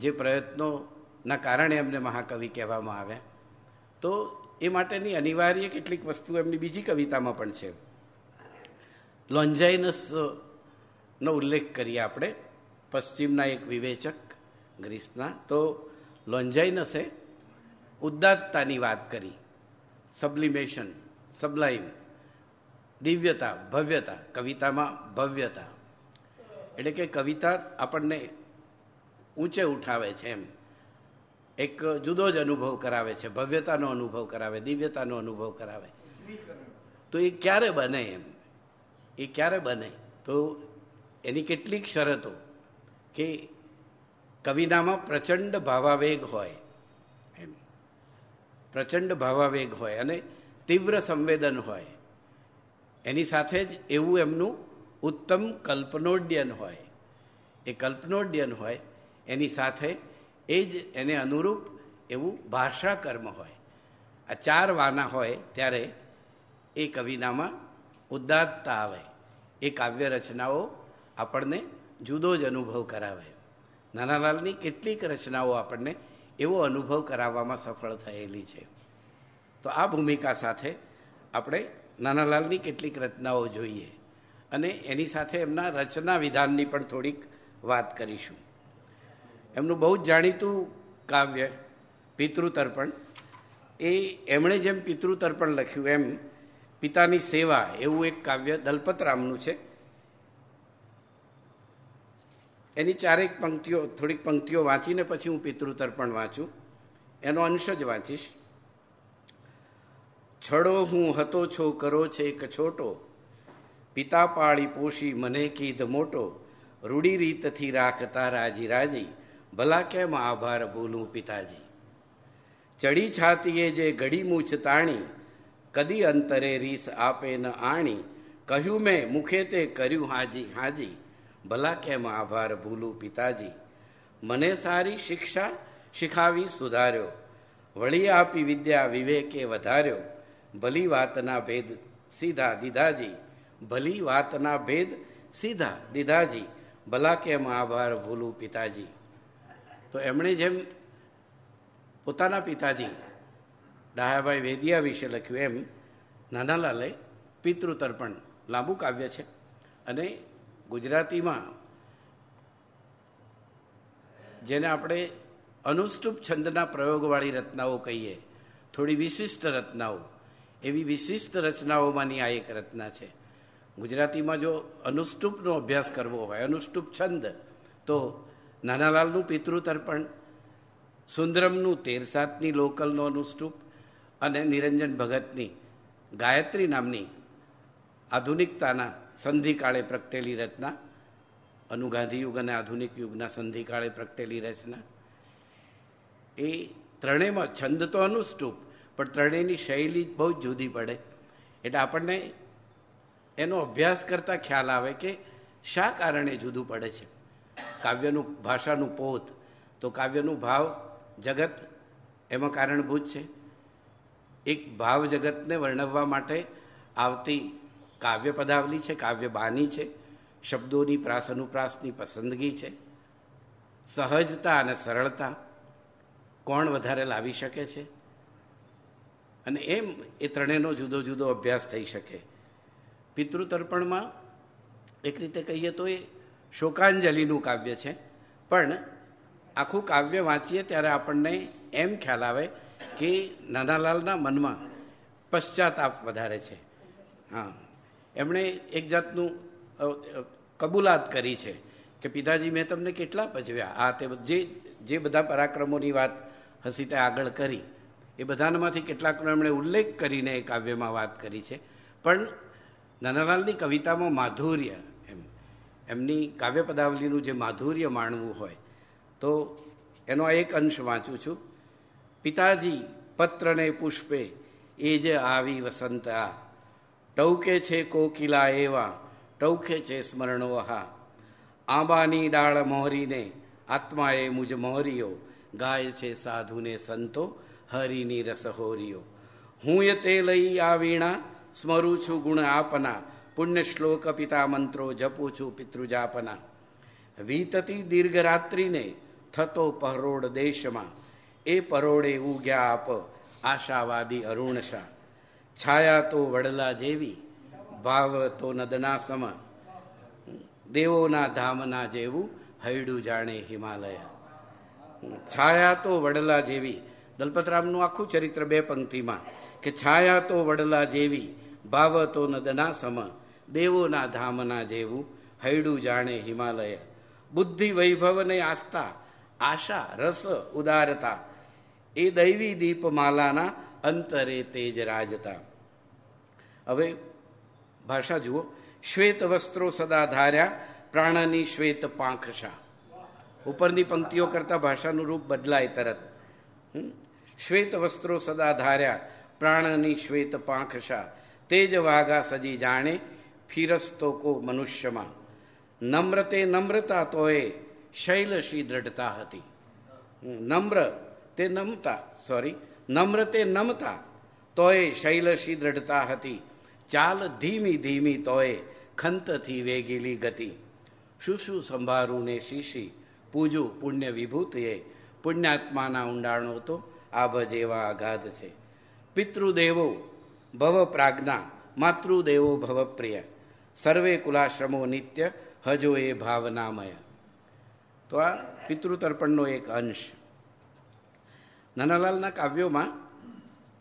જે પ્રયત્નોના કારણે એમને મહાકવિ કહેવામાં આવે તો એ માટેની અનિવાર્ય કેટલીક વસ્તુ એમની બીજી કવિતામાં પણ છે લોન્જાઇનસનો ઉલ્લેખ કરીએ આપણે પશ્ચિમના એક વિવેચક ગ્રીસના તો લોન્જાઇનસે ઉદાત્તાની વાત કરી સબ્લિમેશન સબ્લાઇમ દિવ્યતા ભવ્યતા કવિતામાં ભવ્યતા એટલે કે કવિતા આપણને ઊંચે ઉઠાવે છે એમ એક જુદો જ અનુભવ કરાવે છે ભવ્યતાનો અનુભવ કરાવે દિવ્યતાનો અનુભવ કરાવે તો એ ક્યારે બને એમ એ ક્યારે બને તો એની કેટલીક શરતો કે કવિનામાં પ્રચંડ ભાવાવેગ હોય એમ પ્રચંડ ભાવાવેગ હોય અને તીવ્ર સંવેદન હોય એની સાથે જ એવું એમનું ઉત્તમ કલ્પનોડ્યન હોય એ કલ્પનોડ્યન હોય એની સાથે એ જ એને અનુરૂપ એવું ભાષા કર્મ હોય આ ચાર વાના હોય ત્યારે એ કવિનામાં ઉદાત્તતા આવે એ કાવ્ય રચનાઓ આપણને જુદો જ અનુભવ કરાવે નાનાલાલની કેટલીક રચનાઓ આપણને એવો અનુભવ કરાવવામાં સફળ થયેલી છે તો આ ભૂમિકા સાથે આપણે નાનાલાલની કેટલીક રચનાઓ જોઈએ અને એની સાથે એમના રચના વિધાનની પણ થોડીક વાત કરીશું એમનું બહુ જ જાણીતું કાવ્ય પિતૃતર્પણ એ એમણે જેમ પિતૃતર્પણ લખ્યું એમ પિતાની સેવા એવું એક કાવ્ય દલપતરામનું છે એની ચારેક પંક્તિઓ થોડીક પંક્તિઓ વાંચીને પછી હું પિતૃતર્પણ વાંચું એનો અંશ જ વાંચીશ છડો હું હતો છો કરો છે એક છોટો પિતા પાળી પોષી મને કીધ મોટો રૂડી રીતથી રાખતા રાજી રાજી ભલા કેમ આભાર ભૂલું પિતાજી ચડી છાતીએ જે ઘડી મૂછ તાણી કદી અંતરે રીસ આપે ન આણી કહ્યું મેં મુખે તે કર્યું હાજી હાજી ભલા કેમ આભાર ભૂલું પિતાજી મને સારી શિક્ષા શીખાવી સુધાર્યો વળી આપી વિદ્યા વિવેકે વધાર્યો ભલી વાતના ભેદ સીધા દીધાજી ભલી વાતના ભેદ સીધા દીધાજી ભલા કેમ આભાર ભૂલું પિતાજી તો એમણે જેમ પોતાના પિતાજી ડાહાભાઈ વેદિયા વિશે લખ્યું એમ નાનાલાલે પિતૃતર્પણ લાંબુ કાવ્ય છે અને ગુજરાતીમાં જેને આપણે અનુષ્ટુપ છંદના પ્રયોગવાળી રચનાઓ કહીએ થોડી વિશિષ્ટ રચનાઓ એવી વિશિષ્ટ રચનાઓમાંની આ એક રચના છે ગુજરાતીમાં જો અનુષ્ટુપનો અભ્યાસ કરવો હોય અનુષ્ટુપ છંદ તો નાનાલાલનું પિતૃતર્પણ સુંદરમનું તેરસાતની લોકલનો અનુસ્તુપ અને નિરંજન ભગતની ગાયત્રી નામની આધુનિકતાના સંધિકાળે પ્રગટેલી રચના અનુગાંધી યુગ અને આધુનિક યુગના સંધિકાળે પ્રગટેલી રચના એ ત્રણેયમાં છંદ તો અનુસ્તુપ પણ ત્રણેયની શૈલી બહુ જ જુદી પડે એટલે આપણને એનો અભ્યાસ કરતાં ખ્યાલ આવે કે શા કારણે જુદું પડે છે કાવ્યનું ભાષાનું પોત તો કાવ્યનું ભાવ જગત એમાં કારણભૂત છે એક ભાવ જગતને વર્ણવવા માટે આવતી કાવ્ય પદાવલી છે કાવ્ય બાની છે શબ્દોની પ્રાસ અનુપ્રાસની પસંદગી છે સહજતા અને સરળતા કોણ વધારે લાવી શકે છે અને એમ એ ત્રણેયનો જુદો જુદો અભ્યાસ થઈ શકે પિતૃતર્પણમાં એક રીતે કહીએ તો એ શોકાંજલિનું કાવ્ય છે પણ આખું કાવ્ય વાંચીએ ત્યારે આપણને એમ ખ્યાલ આવે કે નાનાલાલના મનમાં પશ્ચાતાપ વધારે છે હા એમણે એક જાતનું કબૂલાત કરી છે કે પિતાજી મેં તમને કેટલા પજવ્યા આ તે જે જે બધા પરાક્રમોની વાત હસી તે આગળ કરી એ બધાનામાંથી કેટલાકનો એમણે ઉલ્લેખ કરીને એ કાવ્યમાં વાત કરી છે પણ નાનાલાલની કવિતામાં માધુર્ય એમની કાવ્ય પદાવલીનું જે માધુર્ય માણવું હોય તો એનો એક અંશ વાંચું છું પિતાજી પત્રને પુષ્પે એ જ આવી વસંત આ ટૌકે છે કોકિલા એવા ટૌકે છે સ્મરણોહા આંબાની ડાળ મોહરીને આત્માએ મુજ મોહરીઓ ગાય છે સાધુને સંતો હરિની રસહોરીઓ હું એ તે લઈ આ વીણા સ્મરું છું ગુણ આપના પુણ્ય શ્લોક પિતા મંત્રો જપું છું પિતૃજાપના વીતતી દીર્ઘરાત્રિને થતો પહરોડ દેશમાં એ પરોડે ઉગ્યા આપ આશાવાદી અરુણશા છાયા તો વડલા જેવી ભાવ તો નદના સમ દેવોના ધામના જેવું હૈડું જાણે હિમાલય છાયા તો વડલા જેવી દલપતરામનું આખું ચરિત્ર બે પંક્તિમાં કે છાયા તો વડલા જેવી ભાવ તો નદના સમ દેવોના ધામના જેવું હૈડું જાણે હિમાલય બુદ્ધિ વૈભવને આસ્થા આશા રસ ઉદારતા એ દૈવી દીપમાલાના અંતરે તેજ રાજતા હવે ભાષા જુઓ શ્વેત વસ્ત્રો સદા ધાર્યા પ્રાણની શ્વેત પાંખશા ઉપરની પંક્તિઓ કરતા ભાષાનું રૂપ બદલાય તરત શ્વેત વસ્ત્રો સદા ધાર્યા પ્રાણની શ્વેત પાંખશા તેજ વાઘા સજી જાણે ફિરસ્તો કો મનુષ્યમાં નમ્રતે નમ્રતા તોએ શૈલશી દ્રઢતા હતી નમ્ર તે નમતા સોરી નમ્ર તે નમતા તોય શૈલશી દ્રઢતા હતી ચાલ ધીમી ધીમી તોય ખંતથી વેગીલી ગતિ શું શું સંભારું ને શીશી પૂજું પુણ્ય વિભૂતિએ પુણ્યાત્માના ઊંડાણો તો આભજ એવા આઘાત છે પિતૃદેવો ભવ પ્રાજ્ઞા માતૃદેવો ભવપ્રિય સર્વે કુલાશ્રમો નિત્ય હજો એ ભાવનામય તો આ પિતૃતર્પણનો એક અંશ નાનાલાલના કાવ્યોમાં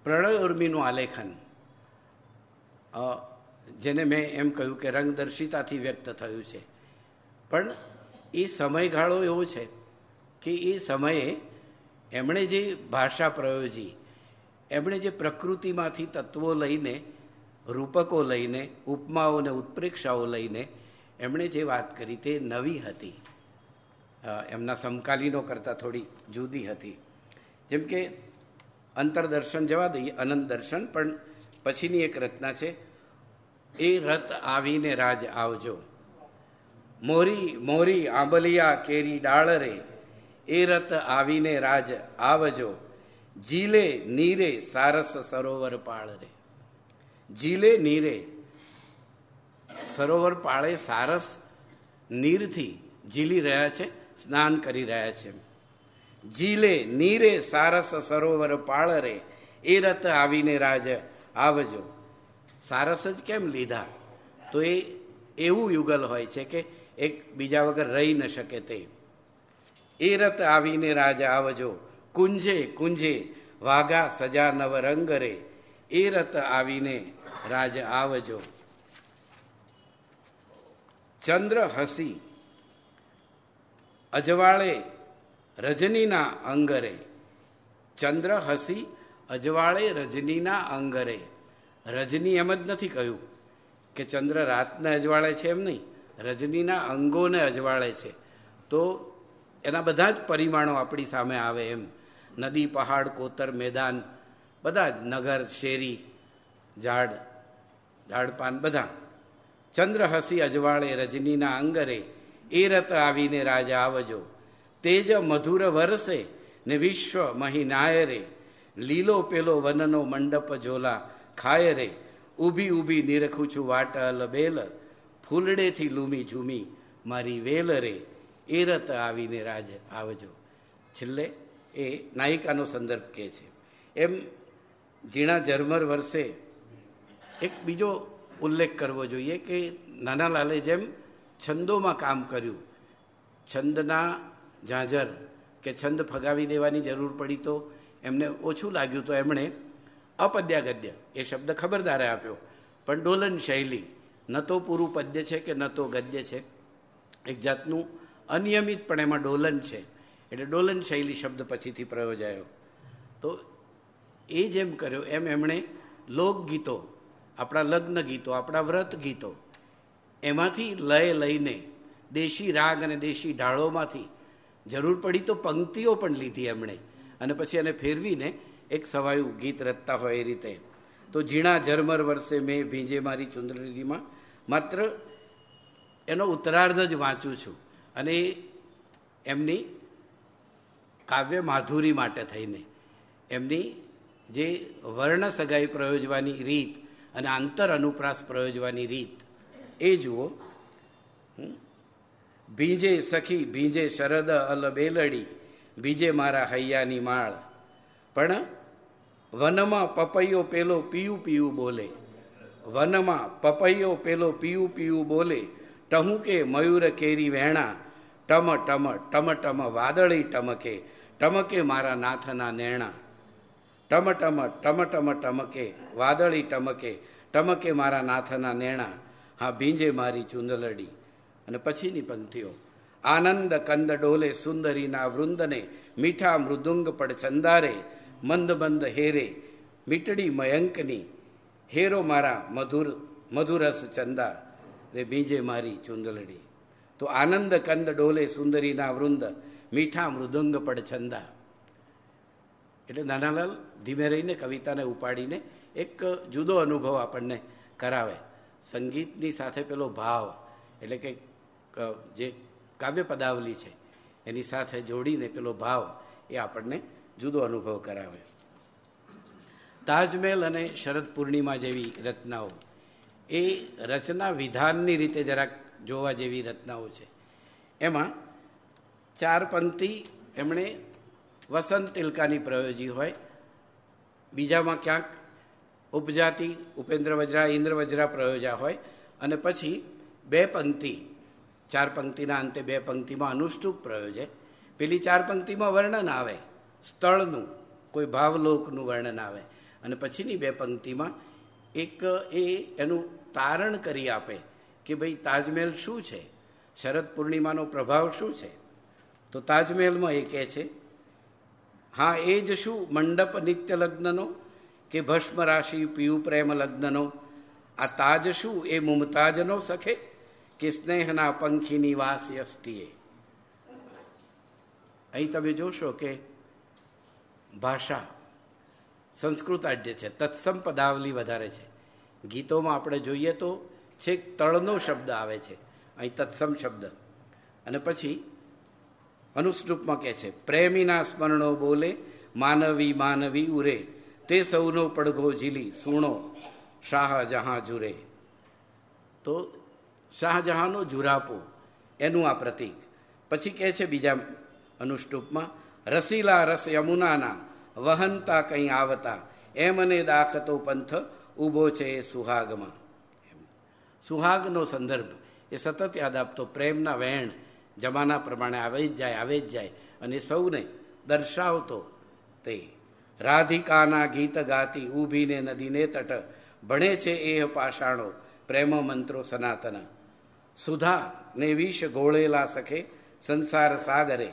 પ્રણય ઉર્મીનું આલેખન જેને મેં એમ કહ્યું કે રંગદર્શિતાથી વ્યક્ત થયું છે પણ એ સમયગાળો એવો છે કે એ સમયે એમણે જે ભાષા પ્રયોજી એમણે જે પ્રકૃતિમાંથી તત્વો લઈને રૂપકો લઈને ઉપમાઓ અને ઉત્પ્રેક્ષાઓ લઈને એમણે જે વાત કરી તે નવી હતી એમના સમકાલીનો કરતાં થોડી જુદી હતી જેમ કે અંતરદર્શન જવા દઈએ અનંત દર્શન પણ પછીની એક રચના છે એ રથ આવીને રાજ આવજો મોરી મોરી આંબલિયા કેરી ડાળ રે એ રથ આવીને રાજ આવજો જીલે નીરે સારસ સરોવર પાળ રે જીલે નીરે સરોવર પાળે સારસ નીરથી જીલી રહ્યા છે સ્નાન કરી રહ્યા છે જીલે નીરે સારસ સરોવર પાળ રે એ રથ આવીને રાજ આવજો સારસ જ કેમ લીધા તો એ એવું યુગલ હોય છે કે એક બીજા વગર રહી ન શકે તે એ રથ આવીને રાજ આવજો કુંજે કુંજે વાઘા સજા નવ રંગ રે એ રથ આવીને રાજ આવજો ચંદ્ર હસી અજવાળે રજનીના અંગરે ચંદ્ર હસી અજવાળે રજનીના અંગરે રજની એમ જ નથી કહ્યું કે ચંદ્ર રાતને અજવાળે છે એમ નહીં રજનીના અંગોને અજવાળે છે તો એના બધા જ પરિમાણો આપણી સામે આવે એમ નદી પહાડ કોતર મેદાન બધા જ નગર શેરી ઝાડ ઝાડપાન બધા ચંદ્ર હસી અજવાળે રજનીના અંગરે એ રત આવીને રાજા આવજો તેજ મધુર વરસે ને વિશ્વ મહી નાયરે લીલો પેલો વનનો મંડપ ઝોલા ખાય રે ઊભી ઊભી નિરખું છું વાટ લબેલ ફૂલડેથી લૂમી ઝૂમી મારી વેલ રે એ રત આવીને રાજ આવજો છેલ્લે એ નાયિકાનો સંદર્ભ કહે છે એમ ઝીણા ઝરમર વર્ષે એક બીજો ઉલ્લેખ કરવો જોઈએ કે નાનાલાલે જેમ છંદોમાં કામ કર્યું છંદના ઝાંઝર કે છંદ ફગાવી દેવાની જરૂર પડી તો એમને ઓછું લાગ્યું તો એમણે અપદ્યાગદ્ય એ શબ્દ ખબરદારે આપ્યો પણ ડોલન શૈલી ન તો પૂરું પદ્ય છે કે ન તો ગદ્ય છે એક જાતનું અનિયમિત પણ એમાં ડોલન છે એટલે ડોલન શૈલી શબ્દ પછીથી પ્રયોજાયો તો એ જેમ કર્યો એમ એમણે લોકગીતો આપણા લગ્ન ગીતો આપણા વ્રત ગીતો એમાંથી લય લઈને દેશી રાગ અને દેશી ઢાળોમાંથી જરૂર પડી તો પંક્તિઓ પણ લીધી એમણે અને પછી એને ફેરવીને એક સવાયું ગીત રચતા હોય એ રીતે તો ઝીણા ઝરમર વર્ષે મેં ભીંજે મારી ચુંદડીમાં માત્ર એનો ઉત્તરાર્ધ જ વાંચું છું અને એમની કાવ્ય માધુરી માટે થઈને એમની જે વર્ણ સગાઈ પ્રયોજવાની રીત અને આંતર અનુપ્રાસ પ્રયોજવાની રીત એ જુઓ ભીંજે સખી ભીંજે શરદ અલ બેલડી બીજે મારા હૈયાની માળ પણ વનમાં પપૈયો પેલો પીયું પીયું બોલે વનમાં પપૈયો પેલો પીયું પીયું બોલે ટહુકે મયુર કેરી વેણા ટમ ટમ ટમ ટમ વાદળી ટમકે ટમકે મારા નાથના નેણા ટમ ટમ ટમ ટમ ટમકે વાદળી ટમકે ટમકે મારા નાથના નેણા હા ભીંજે મારી ચુંદલડી અને પછીની પંક્તિઓ આનંદ કંદ ડોલે સુંદરીના વૃંદને મીઠા મૃદુંગ પડ છંદારે મંદ મંદ હેરે મીટડી મયંકની હેરો મારા મધુર મધુરસ ચંદા રે ભીંજે મારી ચુંદલડી તો આનંદ કંદ ડોલે સુંદરીના વૃંદ મીઠા મૃદુંગ પડ છંદા એટલે નાનાલાલ ધીમે રહીને કવિતાને ઉપાડીને એક જુદો અનુભવ આપણને કરાવે સંગીતની સાથે પેલો ભાવ એટલે કે જે કાવ્ય પદાવલી છે એની સાથે જોડીને પેલો ભાવ એ આપણને જુદો અનુભવ કરાવે તાજમહેલ અને શરદ પૂર્ણિમા જેવી રચનાઓ એ રચના વિધાનની રીતે જરાક જોવા જેવી રચનાઓ છે એમાં ચાર પંક્તિ એમણે વસંત તિલકાની પ્રયોજી હોય બીજામાં ક્યાંક ઉપજાતિ ઉપેન્દ્ર વજ્રા ઇન્દ્ર વજ્રા પ્રયોજા હોય અને પછી બે પંક્તિ ચાર પંક્તિના અંતે બે પંક્તિમાં અનુષ્ટુપ પ્રયોજે પેલી ચાર પંક્તિમાં વર્ણન આવે સ્થળનું કોઈ ભાવલોકનું વર્ણન આવે અને પછીની બે પંક્તિમાં એક એ એનું તારણ કરી આપે કે ભાઈ તાજમહેલ શું છે શરદ પૂર્ણિમાનો પ્રભાવ શું છે તો તાજમહેલમાં એ કહે છે હા એ જ શું મંડપ નિત્ય લગ્નનો કે ભસ્મ રાશિ પીયુ પ્રેમ લગ્નનો આ તાજ શું એ મુમતાજનો સખે કે સ્નેહના પંખીની વાસ યષ્ટિએ અહીં તમે જોશો કે ભાષા સંસ્કૃત આઢ્ય છે તત્સમ પદાવલી વધારે છે ગીતોમાં આપણે જોઈએ તો છેક તળનો શબ્દ આવે છે અહીં તત્સમ શબ્દ અને પછી અનુષ્ટુપમાં કહે છે પ્રેમીના સ્મરણો બોલે માનવી માનવી ઉરે તે સૌનો પડઘો ઝીલી સૂણો શાહજહાં જુરે તો શાહજહાંનો જુરાપો એનું આ પ્રતીક પછી કહે છે બીજા અનુષ્ટુપમાં રસીલા રસ યમુનાના વહનતા કંઈ આવતા એમ અને દાખતો પંથ ઊભો છે એ સુહાગમાં સુહાગનો સંદર્ભ એ સતત યાદ આપતો પ્રેમના વેણ જમાના પ્રમાણે આવે જ જાય આવે જ જાય અને સૌને દર્શાવતો તે રાધિકાના ગીત ગાતી ઊભીને નદીને તટ ભણે છે એ પાષાણો પ્રેમ મંત્રો સનાતન સુધા ને વિષ ગોળેલા સખે સંસાર સાગરે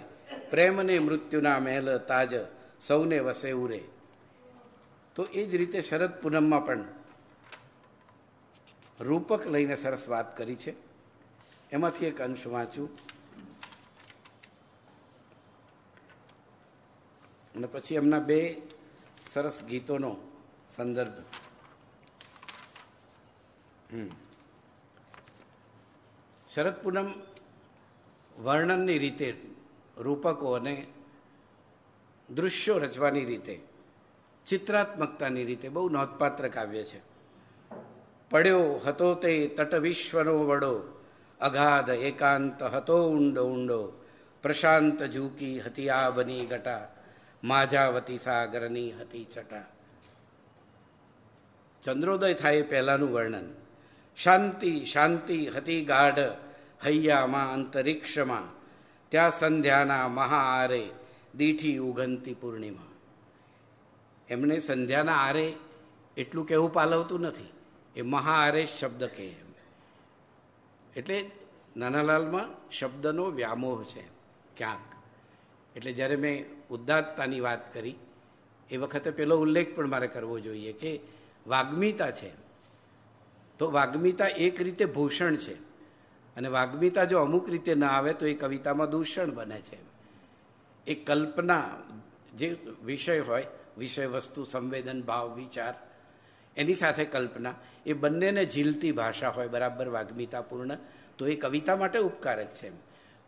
પ્રેમને મૃત્યુના મહેલ તાજ સૌને વસે ઉરે તો એ જ રીતે શરદ પૂનમમાં પણ રૂપક લઈને સરસ વાત કરી છે એમાંથી એક અંશ વાંચું અને પછી એમના બે સરસ ગીતોનો સંદર્ભ શરદ પૂનમ વર્ણનની રીતે રૂપકો અને દૃશ્યો રચવાની રીતે ચિત્રાત્મકતાની રીતે બહુ નોંધપાત્ર કાવ્ય છે પડ્યો હતો તે તટ વિશ્વનો વડો અગાધ એકાંત હતો ઊંડો ઊંડો પ્રશાંત ઝૂકી હતી આ બની ગટા માજાવતી સાગરની હતી છટા ચંદ્રોદય થાય પહેલાનું વર્ણન શાંતિ શાંતિ હતી ગાઢ હૈયામાં અંતરિક્ષમાં ત્યાં સંધ્યાના મહાઆરે દીઠી ઉગંતી પૂર્ણિમા એમણે સંધ્યાના આરે એટલું કહેવું પાલવતું નથી એ મહાઆરે શબ્દ કહે એટલે નાનાલાલમાં શબ્દનો વ્યામોહ છે ક્યાંક એટલે જ્યારે મેં ઉદાત્તતાની વાત કરી એ વખતે પેલો ઉલ્લેખ પણ મારે કરવો જોઈએ કે વાગ્મિતા છે તો વાગ્મિતા એક રીતે ભૂષણ છે અને વાગ્મિતા જો અમુક રીતે ના આવે તો એ કવિતામાં દૂષણ બને છે એ કલ્પના જે વિષય હોય વિષય વસ્તુ સંવેદન ભાવ વિચાર એની સાથે કલ્પના એ બંનેને ઝીલતી ભાષા હોય બરાબર વાગ્મિતાપૂર્ણ તો એ કવિતા માટે ઉપકારક છે એમ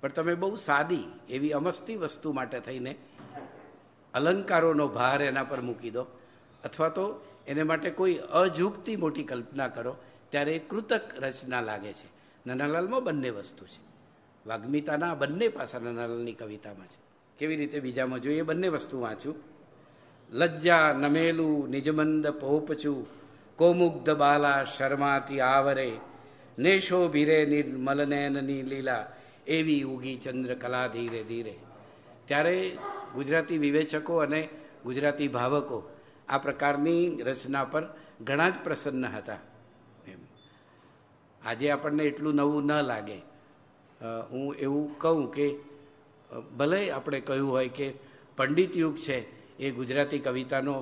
પણ તમે બહુ સાદી એવી અમસ્તી વસ્તુ માટે થઈને અલંકારોનો ભાર એના પર મૂકી દો અથવા તો એને માટે કોઈ અજુગતી મોટી કલ્પના કરો ત્યારે એ કૃતક રચના લાગે છે નાનાલાલમાં બંને વસ્તુ છે વાગ્મિતાના બંને પાસા નાનાલાલની કવિતામાં છે કેવી રીતે બીજામાં જોઈએ બંને વસ્તુ વાંચું લજ્જા નમેલું નિજમંદ પોપચું કોમુગ્ધ બાલા શર્માતી આવરે નેશો ભીરે નિર્મલ નયનની લીલા એવી ઉગી ચંદ્ર કલા ધીરે ધીરે ત્યારે ગુજરાતી વિવેચકો અને ગુજરાતી ભાવકો આ પ્રકારની રચના પર ઘણા જ પ્રસન્ન હતા એમ આજે આપણને એટલું નવું ન લાગે હું એવું કહું કે ભલે આપણે કહ્યું હોય કે પંડિત યુગ છે એ ગુજરાતી કવિતાનો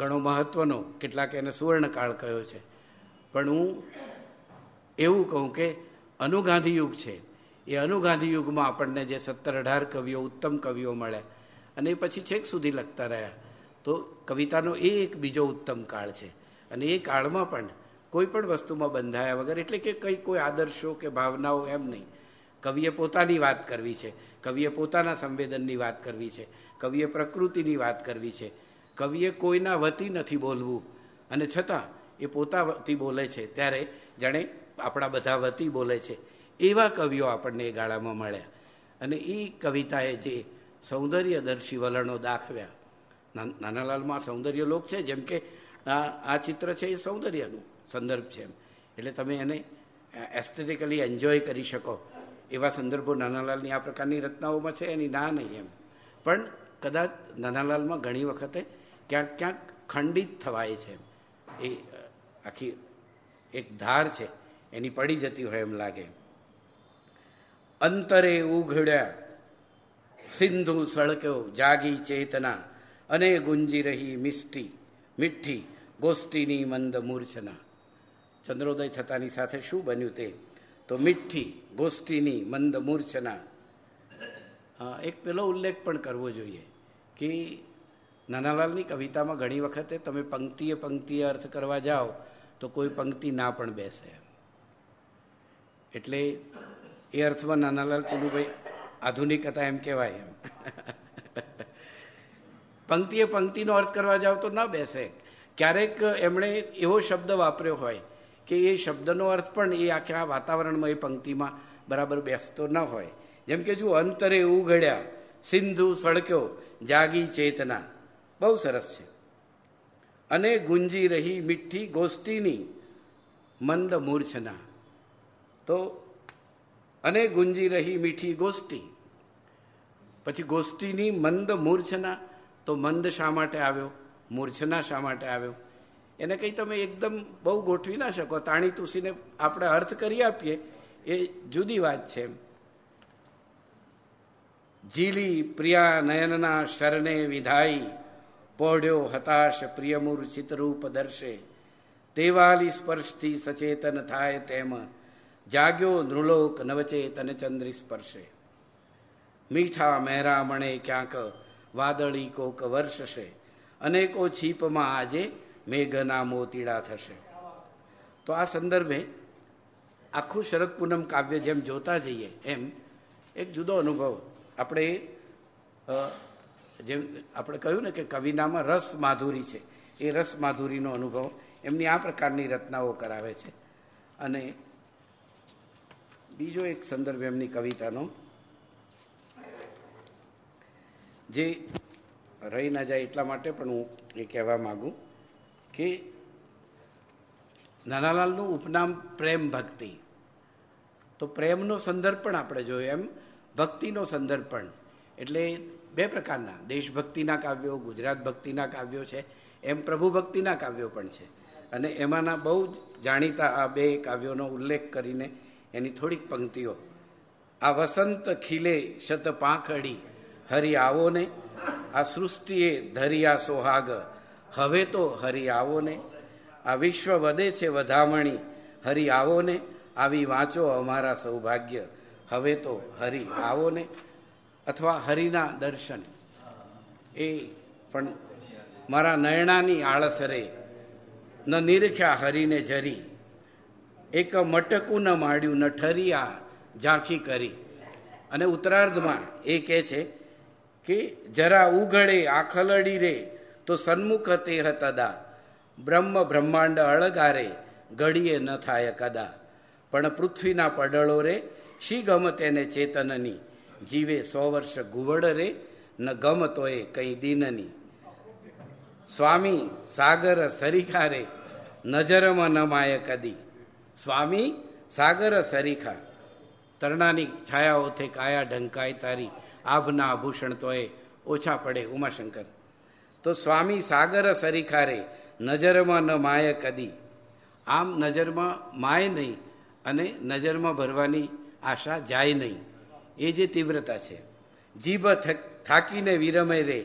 ઘણો મહત્વનો કેટલાક એને સુવર્ણકાળ કયો છે પણ હું એવું કહું કે અનુગાંધી યુગ છે એ અનુગાંધી યુગમાં આપણને જે સત્તર અઢાર કવિઓ ઉત્તમ કવિઓ મળ્યા અને એ પછી છેક સુધી લખતા રહ્યા તો કવિતાનો એ એક બીજો ઉત્તમ કાળ છે અને એ કાળમાં પણ કોઈ પણ વસ્તુમાં બંધાયા વગર એટલે કે કંઈ કોઈ આદર્શો કે ભાવનાઓ એમ નહીં કવિએ પોતાની વાત કરવી છે કવિએ પોતાના સંવેદનની વાત કરવી છે કવિએ પ્રકૃતિની વાત કરવી છે કવિએ કોઈના વતી નથી બોલવું અને છતાં એ પોતા વતી બોલે છે ત્યારે જાણે આપણા બધા વતી બોલે છે એવા કવિઓ આપણને એ ગાળામાં મળ્યા અને એ કવિતાએ જે સૌંદર્યદર્શી વલણો દાખવ્યા નાનાલાલમાં સૌંદર્ય લોક છે જેમ કે આ ચિત્ર છે એ સૌંદર્યનું સંદર્ભ છે એમ એટલે તમે એને એસ્થેટિકલી એન્જોય કરી શકો એવા સંદર્ભો નાનાલાલની આ પ્રકારની રચનાઓમાં છે એની ના નહીં એમ પણ કદાચ નાનાલાલમાં ઘણી વખતે ક્યાંક ક્યાંક ખંડિત થવાય છે એ આખી એક ધાર છે એની પડી જતી હોય એમ લાગે અંતરે ઉઘડ્યા સિંધુ સળક્યો જાગી ચેતના અને ગુંજી રહી મિષ્ટી મીઠી ગોષ્ઠીની મંદ મૂર્છના ચંદ્રોદય થતાની સાથે શું બન્યું તે તો મીઠી ગોષ્ઠીની મંદ મૂર્છના એક પેલો ઉલ્લેખ પણ કરવો જોઈએ કે નાનાલાલની કવિતામાં ઘણી વખતે તમે પંક્તિએ પંક્તિએ અર્થ કરવા જાઓ તો કોઈ પંક્તિ ના પણ બેસે એટલે એ અર્થમાં નાનાલાલ ચુનુભાઈ આધુનિક હતા એમ કહેવાય એમ પંક્તિએ પંક્તિનો અર્થ કરવા જાવ તો ન બેસે ક્યારેક એમણે એવો શબ્દ વાપર્યો હોય કે એ શબ્દનો અર્થ પણ એ આખા વાતાવરણમાં એ પંક્તિમાં બરાબર બેસતો ન હોય જેમ કે જો અંતરે ઉઘડ્યા સિંધુ સળક્યો જાગી ચેતના બહુ સરસ છે અને ગુંજી રહી મીઠી ગોષ્ઠીની મંદ મૂર્છના તો અને ગુંજી રહી મીઠી ગોષ્ઠી પછી ગોષ્ઠીની મંદ મૂર્છના તો મંદ શા માટે આવ્યો મૂર્છના શા માટે આવ્યો એને કંઈ તમે એકદમ બહુ ગોઠવી ના શકો તાણી તુસીને આપણે અર્થ કરી આપીએ એ જુદી વાત છે જીલી પ્રિયા નયનના શરણે વિધાઈ પોઢ્યો હતાશ પ્રિયમૂર્છિત રૂપ દર્શે તેવાલી સ્પર્શથી સચેતન થાય તેમાં જાગ્યો નૃલોક નવચેતન ચંદ્રી સ્પર્શે મીઠા મણે ક્યાંક વાદળી કોક વર્ષશે અનેકો છીપમાં આજે મેઘના મોતીડા થશે તો આ સંદર્ભે આખું શરદ પૂનમ કાવ્ય જેમ જોતા જઈએ એમ એક જુદો અનુભવ આપણે જેમ આપણે કહ્યું ને કે કવિનામાં રસ માધુરી છે એ રસ માધુરીનો અનુભવ એમની આ પ્રકારની રચનાઓ કરાવે છે અને બીજો એક સંદર્ભ એમની કવિતાનો જે રહી ના જાય એટલા માટે પણ હું એ કહેવા માગું કે નાનાલાલનું ઉપનામ પ્રેમ ભક્તિ તો પ્રેમનો સંદર્ભ પણ આપણે જોયો એમ ભક્તિનો સંદર્ભ પણ એટલે બે પ્રકારના દેશભક્તિના કાવ્યો ગુજરાત ભક્તિના કાવ્યો છે એમ પ્રભુ ભક્તિના કાવ્યો પણ છે અને એમાંના બહુ જ જાણીતા આ બે કાવ્યોનો ઉલ્લેખ કરીને એની થોડીક પંક્તિઓ આ વસંત ખીલે શત પાંખડી હરી આવો ને આ સૃષ્ટિએ ધરિયા સોહાગ હવે તો હરી આવો ને આ વિશ્વ વધે છે વધામણી હરી આવો ને આવી વાંચો અમારા સૌભાગ્ય હવે તો હરી આવો ને અથવા હરિના દર્શન એ પણ મારા નયણાની આળસ રે ન નિરખ્યા હરીને જરી એક મટકું ન માડ્યું ન ઠરિયા ઝાંખી કરી અને ઉત્તરાર્ધમાં એ કહે છે કે જરા ઉઘડે આખલડી રે તો સન્મુખ તે તદા બ્રહ્મ બ્રહ્માંડ અળગારે ઘડીએ ન થાય કદા પણ પૃથ્વીના પડળો રે શી ગમ તેને ચેતનની જીવે સો વર્ષ ઘુવડ રે ન ગમ તોય કંઈ દિનની સ્વામી સાગર સરિકારે નજરમાં ન માય કદી સ્વામી સાગર સરીખા તરણાની છાયાઓથી કાયા ઢંકાય તારી આભના આભૂષણ તોય ઓછા પડે ઉમાશંકર તો સ્વામી સાગર સરીખા રે નજરમાં ન માય કદી આમ નજરમાં માય નહીં અને નજરમાં ભરવાની આશા જાય નહીં એ જે તીવ્રતા છે જીભ થાકીને વિરમય રે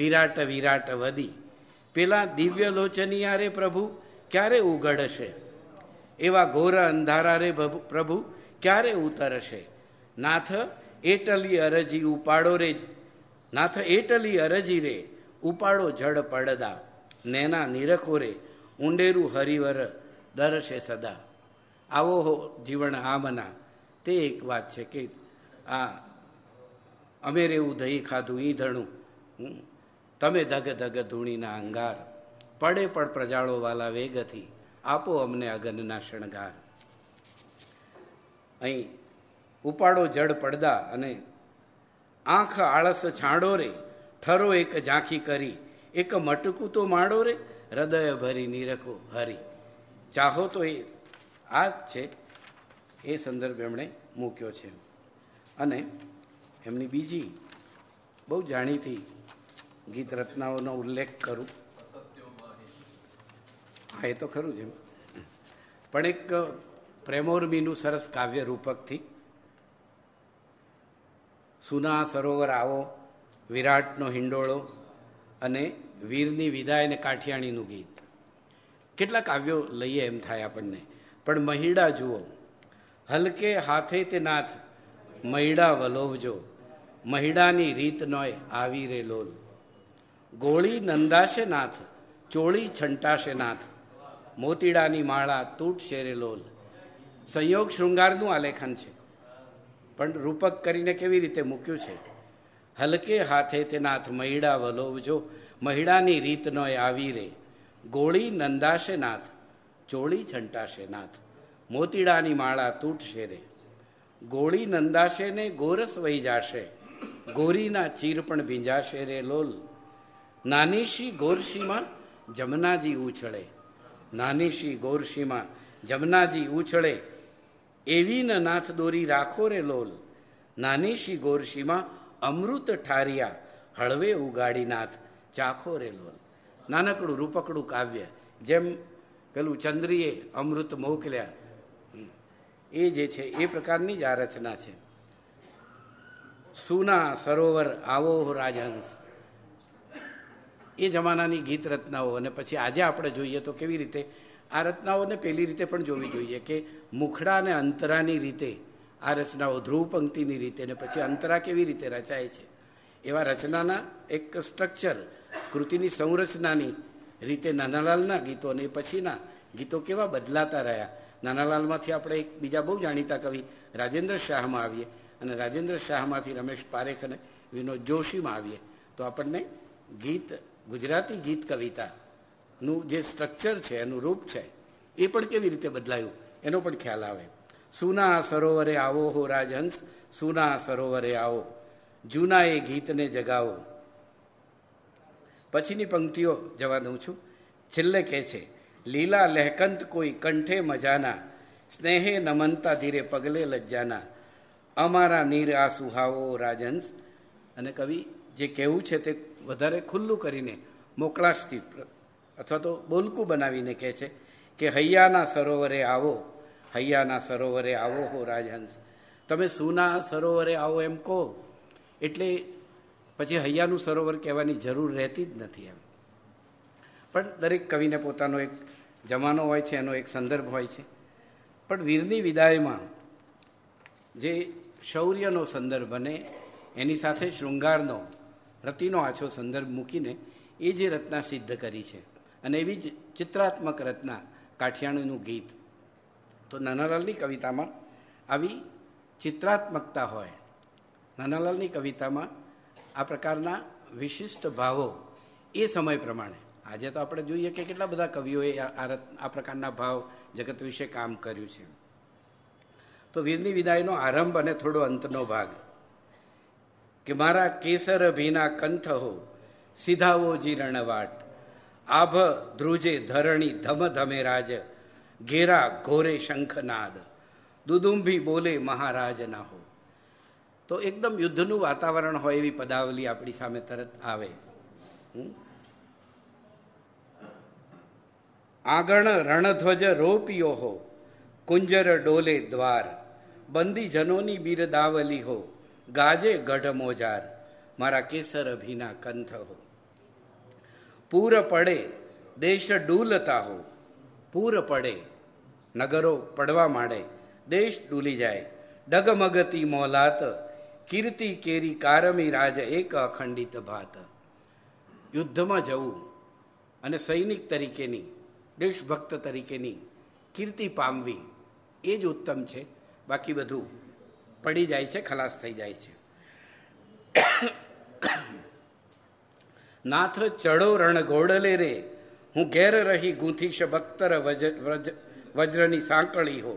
વિરાટ વિરાટ વધી પેલા દિવ્ય લોચનિયા રે પ્રભુ ક્યારે ઉઘડશે એવા ઘોર અંધારા રે પ્રભુ ક્યારે ઉતરશે નાથ એટલી અરજી ઉપાડો રે નાથ એટલી અરજી રે ઉપાડો જડ પડદા નેના નિરખો રે ઉંડેરું હરિવર દરશે સદા આવો હો જીવન મના તે એક વાત છે કે આ અમે રેવું દહીં ખાધું ઈધણું તમે ધગ ધગ ધૂણીના અંગાર પડે પણ પ્રજાળો વાલા વેગથી આપો અમને અગનના શણગાર અહીં ઉપાડો જડ પડદા અને આંખ આળસ છાંડો રે ઠરો એક ઝાંખી કરી એક મટકું તો માડો રે હૃદય ભરી નિરખો હરી ચાહો તો એ આ જ છે એ સંદર્ભે એમણે મૂક્યો છે અને એમની બીજી બહુ જાણીતી ગીત રત્નાઓનો ઉલ્લેખ કરું હા એ તો ખરું છે પણ એક પ્રેમોર્મીનું સરસ કાવ્ય રૂપકથી સુના સરોવર આવો વિરાટનો હિંડોળો અને વીરની વિદાય અને કાઠિયાણીનું ગીત કેટલા કાવ્યો લઈએ એમ થાય આપણને પણ મહિડા જુઓ હલકે હાથે તે નાથ મહિડા વલોવજો મહિડાની રીત નોય આવી રે લોલ ગોળી નંદાશે નાથ ચોળી છંટાશે નાથ મોતીડાની માળા તૂટશે રે લોલ સંયોગ શૃંગારનું આલેખન છે પણ રૂપક કરીને કેવી રીતે મૂક્યું છે હલકે હાથે તે નાથ મહિડા વલોવજો મહિડાની રીતનો એ આવી રે ગોળી નંદાશે નાથ ચોળી છંટાશે નાથ મોતીડાની માળા તૂટશે રે ગોળી નંદાશે ને ગોરસ વહી જાશે ગોરીના ચીર પણ ભીંજાશે રે લોલ નાનીશી ગોરશીમાં જમનાજી ઉછળે નાનીશી ગોરશીમાં જમનાજી ઉછળે એવી ન નાથ દોરી રાખો રે લોલ નાનીશી ગોરશીમાં અમૃત ઠારિયા હળવે ઉગાડી નાથ ચાખો રે લોલ નાનકડું રૂપકડું કાવ્ય જેમ પેલું ચંદ્રીએ અમૃત મોકલ્યા એ જે છે એ પ્રકારની જ આ રચના છે સુના સરોવર આવો રાજહંસ એ જમાનાની ગીત રચનાઓ અને પછી આજે આપણે જોઈએ તો કેવી રીતે આ રચનાઓને પેલી રીતે પણ જોવી જોઈએ કે મુખડા અને અંતરાની રીતે આ રચનાઓ ધ્રુવ પંક્તિની રીતે અને પછી અંતરા કેવી રીતે રચાય છે એવા રચનાના એક સ્ટ્રક્ચર કૃતિની સંરચનાની રીતે નાનાલાલના ગીતો અને પછીના ગીતો કેવા બદલાતા રહ્યા નાનાલાલમાંથી આપણે એક બીજા બહુ જાણીતા કવિ રાજેન્દ્ર શાહમાં આવીએ અને રાજેન્દ્ર શાહમાંથી રમેશ પારેખ અને વિનોદ જોશીમાં આવીએ તો આપણને ગીત ગુજરાતી ગીત કવિતાનું જે સ્ટ્રક્ચર છે એનું રૂપ છે એ પણ કેવી રીતે બદલાયું એનો પણ ખ્યાલ આવે સુના સરોવરે આવો હો રાજહંસ સુના સરોવરે આવો જૂના એ ગીતને જગાવો પછીની પંક્તિઓ જવા દઉં છું છેલ્લે કહે છે લીલા લહેકંત કોઈ કંઠે મજાના સ્નેહે નમનતા ધીરે પગલે લજ્જાના અમારા નીર આ સુહાવો રાજહંસ અને કવિ જે કહેવું છે તે વધારે ખુલ્લું કરીને મોકળાશથી અથવા તો બોલકું બનાવીને કહે છે કે હૈયાના સરોવરે આવો હૈયાના સરોવરે આવો હો રાજહંસ તમે સુના સરોવરે આવો એમ કહો એટલે પછી હૈયાનું સરોવર કહેવાની જરૂર રહેતી જ નથી એમ પણ દરેક કવિને પોતાનો એક જમાનો હોય છે એનો એક સંદર્ભ હોય છે પણ વીરની વિદાયમાં જે શૌર્યનો સંદર્ભ બને એની સાથે શૃંગારનો રતિનો આછો સંદર્ભ મૂકીને એ જે રચના સિદ્ધ કરી છે અને એવી જ ચિત્રાત્મક રચના કાઠિયાણીનું ગીત તો નાનાલાલની કવિતામાં આવી ચિત્રાત્મકતા હોય નાનાલાલની કવિતામાં આ પ્રકારના વિશિષ્ટ ભાવો એ સમય પ્રમાણે આજે તો આપણે જોઈએ કે કેટલા બધા કવિઓએ આ પ્રકારના ભાવ જગત વિશે કામ કર્યું છે તો વીરની વિદાયનો આરંભ અને થોડો અંતનો ભાગ કે મારા કેસર ભીના કંથ હો સીધાઓ જીર્ણવાટ આભ ધ્રુજે ધરણી ધમ ધમે રાજ ઘેરા ઘોરે શંખનાદ દુદુંભી બોલે મહારાજના હો તો એકદમ યુદ્ધનું વાતાવરણ હોય એવી પદાવલી આપણી સામે તરત આવે આગણ રણધ્વજ રોપિયો હો કુંજર ડોલે દ્વાર બંદી જનોની બિરદાવલી હો ગાજે ગઢ મોજાર મારા કેસર અભિના કંથ હો પૂર પડે દેશ ડૂલતા હો પૂર પડે નગરો પડવા માંડે દેશ ડૂલી જાય ડગમગતી મોલાત કીર્તિ કેરી કારમી રાજ એક અખંડિત ભાત યુદ્ધમાં જવું અને સૈનિક તરીકેની દેશભક્ત તરીકેની કીર્તિ પામવી એ જ ઉત્તમ છે બાકી બધું પડી જાય છે ખલાસ થઈ જાય છે નાથ ચડો રણ રણઘોડલે રે હું ઘેર રહી ગુંથીશ બખ્તર વજ વજ્રની સાંકળી હો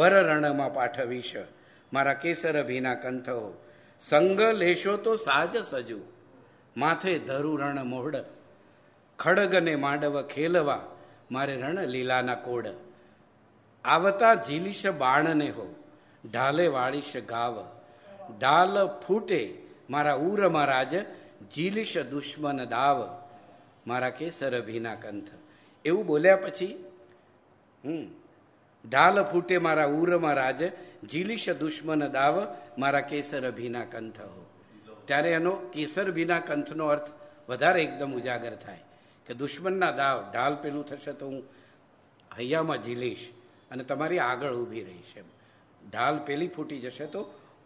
ભર રણમાં પાઠવીશ મારા કેસર ભીના કંથ હો સંગ લેશો તો સાજ સજુ માથે ધરુ રણ મોડ ખડગને માંડવ ખેલવા મારે રણ લીલાના કોડ આવતા ઝીલીશ બાણને હો ઢાલે વાળીશ ગાવ ઢાલ ફૂટે મારા ઉર મહારાજ જીલીશ દુશ્મન દાવ મારા કેસર ભીના કંથ એવું બોલ્યા પછી હમ ઢાલ ફૂટે મારા ઉરમાં રાજ જીલીશ દુશ્મન દાવ મારા કેસર ભીના કંથ હો ત્યારે એનો કેસર ભીના કંથનો અર્થ વધારે એકદમ ઉજાગર થાય કે દુશ્મનના દાવ ઢાલ પેલું થશે તો હું હૈયામાં ઝીલીશ અને તમારી આગળ ઊભી રહીશ એમ ઢાલ પેલી ફૂટી જશે તો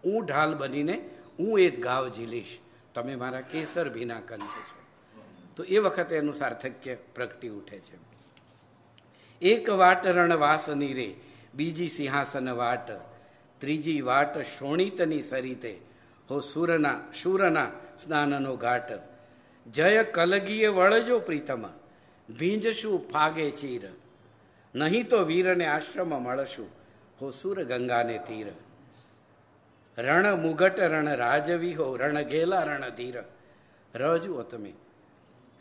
હું ઢાલ બનીને હું એ ગાવ ઝીલીશ તમે મારા કેસર ભીના કંઠ છો તો એ વખતે એનું સાર્થક્ય પ્રગટી ઉઠે છે એક વાટ રણવાસની રે બીજી સિંહાસન વાટ ત્રીજી વાટ શોણિતની સરિતે હો સુરના શુરના સ્નાનનો ઘાટ જય કલગીએ વળજો પ્રીતમ ભીંજશું ફાગે ચીર નહીં તો વીરને આશ્રમ મળશું હો સુર ગંગાને તીર રણ મુગટ રણ રાજવી હો રણ ગેલા રણ ધીર રજુઓ તમે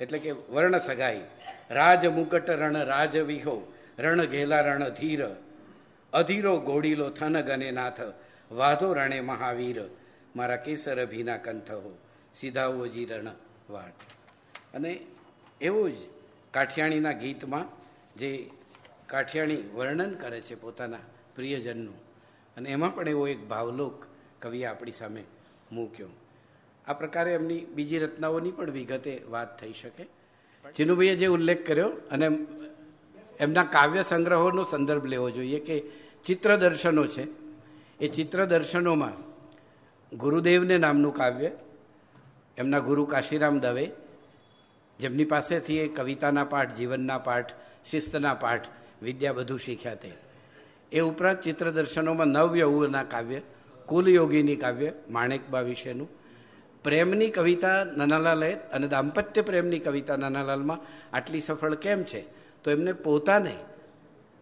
એટલે કે વર્ણ સગાઈ રાજ મુકટ રણ રાજવીહો રણ ઘેલા રણ ધીર અધીરો ગોડીલો થન ગને નાથ વાધો રણે મહાવીર મારા કેસર અભિના કંથ હો સીધાઓજી રણ વાટ અને એવું જ કાઠિયાણીના ગીતમાં જે કાઠિયાણી વર્ણન કરે છે પોતાના પ્રિયજનનું અને એમાં પણ એવો એક ભાવલોક કવિએ આપણી સામે મૂક્યો આ પ્રકારે એમની બીજી રચનાઓની પણ વિગતે વાત થઈ શકે ચિનુભાઈએ જે ઉલ્લેખ કર્યો અને એમના કાવ્ય સંગ્રહોનો સંદર્ભ લેવો જોઈએ કે ચિત્ર દર્શનો છે એ ચિત્ર દર્શનોમાં ગુરુદેવને નામનું કાવ્ય એમના ગુરુ કાશીરામ દવે જેમની પાસેથી એ કવિતાના પાઠ જીવનના પાઠ શિસ્તના પાઠ વિદ્યા બધું શીખ્યા તે એ ઉપરાંત ચિત્રદર્શનોમાં દર્શનોમાં કાવ્ય કુલયોગીની કાવ્ય માણેકબા વિશેનું પ્રેમની કવિતા નાનાલાલે અને દાંપત્ય પ્રેમની કવિતા નાનાલાલમાં આટલી સફળ કેમ છે તો એમને પોતાને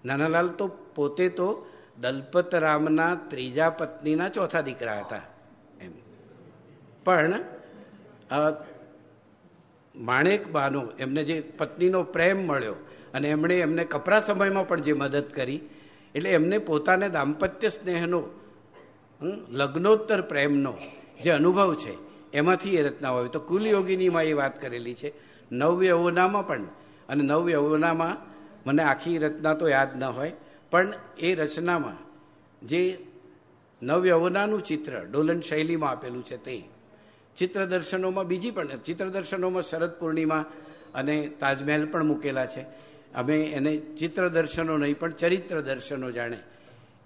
નાનાલાલ તો પોતે તો દલપત રામના ત્રીજા પત્નીના ચોથા દીકરા હતા એમ પણ માણેકબાનો એમને જે પત્નીનો પ્રેમ મળ્યો અને એમણે એમને કપરા સમયમાં પણ જે મદદ કરી એટલે એમને પોતાને દાંપત્ય સ્નેહનો લગ્નોત્તર પ્રેમનો જે અનુભવ છે એમાંથી એ રચના હોય તો કુલયોગીનીમાં એ વાત કરેલી છે નવ પણ અને નવ મને આખી રચના તો યાદ ન હોય પણ એ રચનામાં જે નવ ચિત્ર ડોલન શૈલીમાં આપેલું છે તે ચિત્ર દર્શનોમાં બીજી પણ ચિત્ર દર્શનોમાં શરદ પૂર્ણિમા અને તાજમહેલ પણ મૂકેલા છે અમે એને ચિત્ર દર્શનો નહીં પણ ચરિત્ર દર્શનો જાણે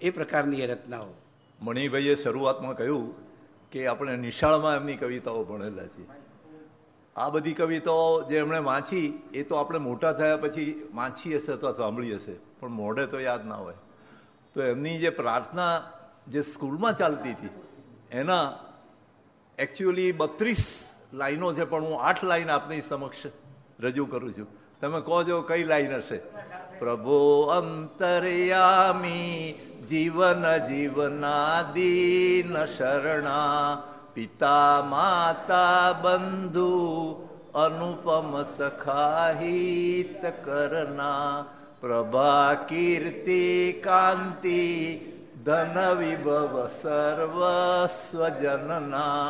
એ પ્રકારની એ રચનાઓ મણિભાઈએ શરૂઆતમાં કહ્યું કે આપણે નિશાળમાં એમની કવિતાઓ ભણેલા છે આ બધી કવિતાઓ જે એમણે વાંચી એ તો આપણે મોટા થયા પછી વાંચી હશે અથવા સાંભળી હશે પણ મોઢે તો યાદ ના હોય તો એમની જે પ્રાર્થના જે સ્કૂલમાં ચાલતી હતી એના એકચ્યુઅલી બત્રીસ લાઈનો છે પણ હું આઠ લાઈન આપની સમક્ષ રજૂ કરું છું તમે કહો છો કઈ લાઈન હશે પ્રભુ અંતરયામી જીવન જીવના દીન શરણા પિતા માતા બંધુ અનુપમ સખાહિત કરના પ્રભા કીર્તિ કાંતિ ધન વિભવ સર્વ સર્વસ્વજનના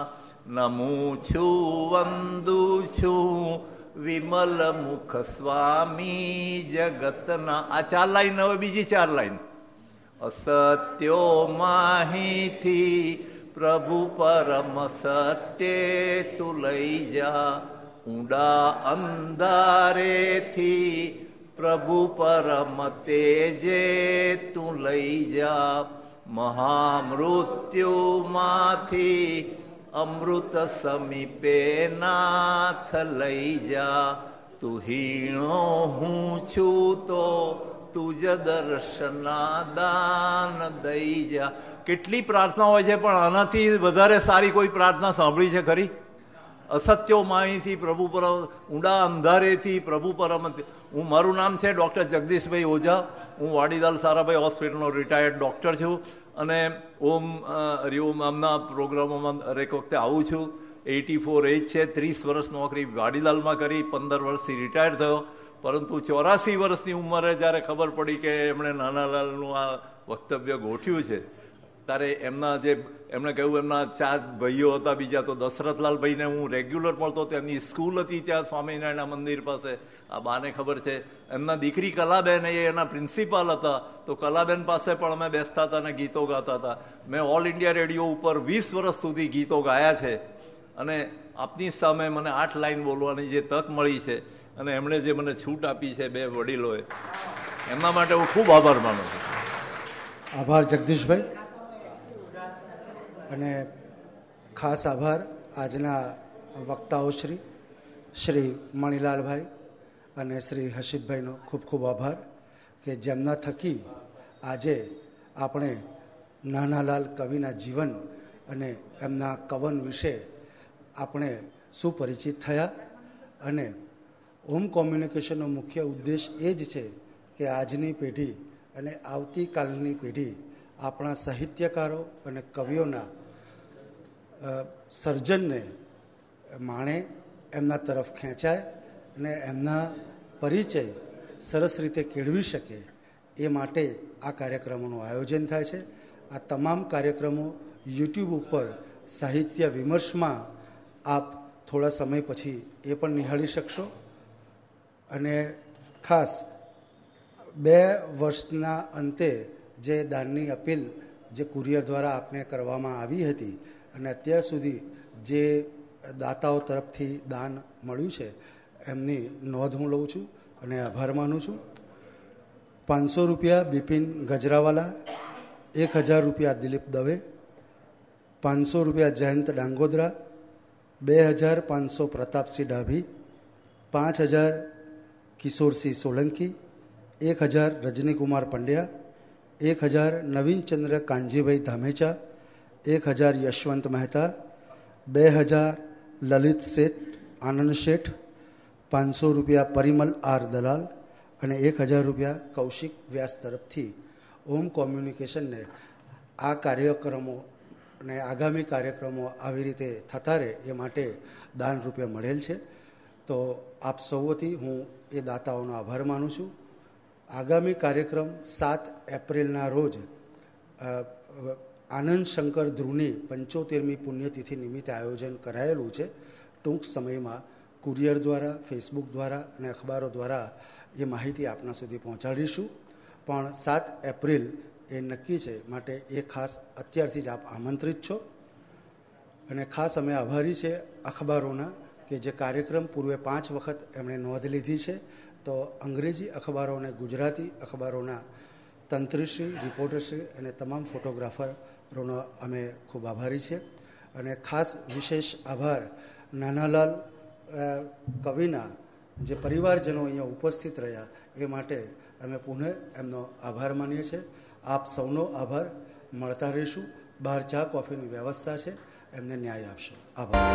નમું છું વંદુ છું વિમલ મુખ સ્વામી જગતના આ ચાર લાઈન હવે બીજી ચાર લાઈન અસત્યો માહિતી પ્રભુ પરમ સત્ય તું લઈ જા ઊંડા અંધારેથી પ્રભુ પરમ તેજે તું લઈ જા મહામૃત્યુમાંથી અમૃત સમીપે નાથ લઈ જા તું હીણો હું છું તો તુજ દર્શના દાન દઈ જા કેટલી પ્રાર્થના હોય છે પણ આનાથી વધારે સારી કોઈ પ્રાર્થના સાંભળી છે ખરી અસત્યો માહીથી પ્રભુ પરમ ઊંડા અંધારેથી પ્રભુ પરમ હું મારું નામ છે ડૉક્ટર જગદીશભાઈ ઓઝા હું વાડીદાલ સારાભાઈ હોસ્પિટલનો રિટાયર્ડ ડૉક્ટર છું અને ઓમ હરિઓમ આમના પ્રોગ્રામોમાં દરેક વખતે આવું છું એટી ફોર એજ છે ત્રીસ વર્ષ નોકરી વાડીલાલમાં કરી પંદર વર્ષથી રિટાયર થયો પરંતુ ચોરાસી વર્ષની ઉંમરે જ્યારે ખબર પડી કે એમણે નાના લાલનું આ વક્તવ્ય ગોઠ્યું છે તારે એમના જે એમણે કહ્યું એમના ચાર ભાઈઓ હતા બીજા તો દશરથલાલ ભાઈને હું રેગ્યુલર મળતો તેમની સ્કૂલ હતી ત્યાં સ્વામિનારાયણના મંદિર પાસે આ બાને ખબર છે એમના દીકરી કલાબેન એ એના પ્રિન્સિપાલ હતા તો કલાબેન પાસે પણ અમે બેસતા હતા અને ગીતો ગાતા હતા મેં ઓલ ઇન્ડિયા રેડિયો ઉપર વીસ વર્ષ સુધી ગીતો ગાયા છે અને આપની સામે મને આઠ લાઈન બોલવાની જે તક મળી છે અને એમણે જે મને છૂટ આપી છે બે વડીલોએ એમના માટે હું ખૂબ આભાર માનું છું આભાર જગદીશભાઈ અને ખાસ આભાર આજના વક્તાઓશ્રી શ્રી મણિલાલભાઈ અને શ્રી હર્ષિતભાઈનો ખૂબ ખૂબ આભાર કે જેમના થકી આજે આપણે નાનાલાલ કવિના જીવન અને એમના કવન વિશે આપણે સુપરિચિત થયા અને હોમ કોમ્યુનિકેશનનો મુખ્ય ઉદ્દેશ એ જ છે કે આજની પેઢી અને આવતીકાલની પેઢી આપણા સાહિત્યકારો અને કવિઓના સર્જનને માણે એમના તરફ ખેંચાય અને એમના પરિચય સરસ રીતે કેળવી શકે એ માટે આ કાર્યક્રમોનું આયોજન થાય છે આ તમામ કાર્યક્રમો યુટ્યુબ ઉપર સાહિત્ય વિમર્શમાં આપ થોડા સમય પછી એ પણ નિહાળી શકશો અને ખાસ બે વર્ષના અંતે જે દાનની અપીલ જે કુરિયર દ્વારા આપને કરવામાં આવી હતી અને અત્યાર સુધી જે દાતાઓ તરફથી દાન મળ્યું છે એમની નોંધ હું લઉં છું અને આભાર માનું છું પાંચસો રૂપિયા બિપિન ગજરાવાલા એક હજાર રૂપિયા દિલીપ દવે પાંચસો રૂપિયા જયંત ડાંગોદરા બે હજાર પાંચસો પ્રતાપસિંહ ડાભી પાંચ હજાર કિશોરસિંહ સોલંકી એક હજાર રજનીકુમાર પંડ્યા એક હજાર નવીનચંદ્ર કાનજીભાઈ ધામેચા એક હજાર યશવંત મહેતા બે હજાર લલિત શેઠ આનંદ શેઠ પાંચસો રૂપિયા પરિમલ આર દલાલ અને એક હજાર રૂપિયા કૌશિક વ્યાસ તરફથી ઓમ કોમ્યુનિકેશનને આ કાર્યક્રમો અને આગામી કાર્યક્રમો આવી રીતે થતા રહે એ માટે દાન રૂપિયા મળેલ છે તો આપ સૌથી હું એ દાતાઓનો આભાર માનું છું આગામી કાર્યક્રમ સાત એપ્રિલના રોજ આનંદ શંકર ધ્રુવની પંચોતેરમી પુણ્યતિથિ નિમિત્તે આયોજન કરાયેલું છે ટૂંક સમયમાં કુરિયર દ્વારા ફેસબુક દ્વારા અને અખબારો દ્વારા એ માહિતી આપના સુધી પહોંચાડીશું પણ સાત એપ્રિલ એ નક્કી છે માટે એ ખાસ અત્યારથી જ આપ આમંત્રિત છો અને ખાસ અમે આભારી છે અખબારોના કે જે કાર્યક્રમ પૂર્વે પાંચ વખત એમણે નોંધ લીધી છે તો અંગ્રેજી અખબારો અને ગુજરાતી અખબારોના તંત્રીશ્રી રિપોર્ટરશ્રી અને તમામ ફોટોગ્રાફર ઋણો અમે ખૂબ આભારી છીએ અને ખાસ વિશેષ આભાર નાનાલાલ કવિના જે પરિવારજનો અહીંયા ઉપસ્થિત રહ્યા એ માટે અમે પુનઃ એમનો આભાર માનીએ છીએ આપ સૌનો આભાર મળતા રહીશું બહાર ચા કોફીની વ્યવસ્થા છે એમને ન્યાય આપશો આભાર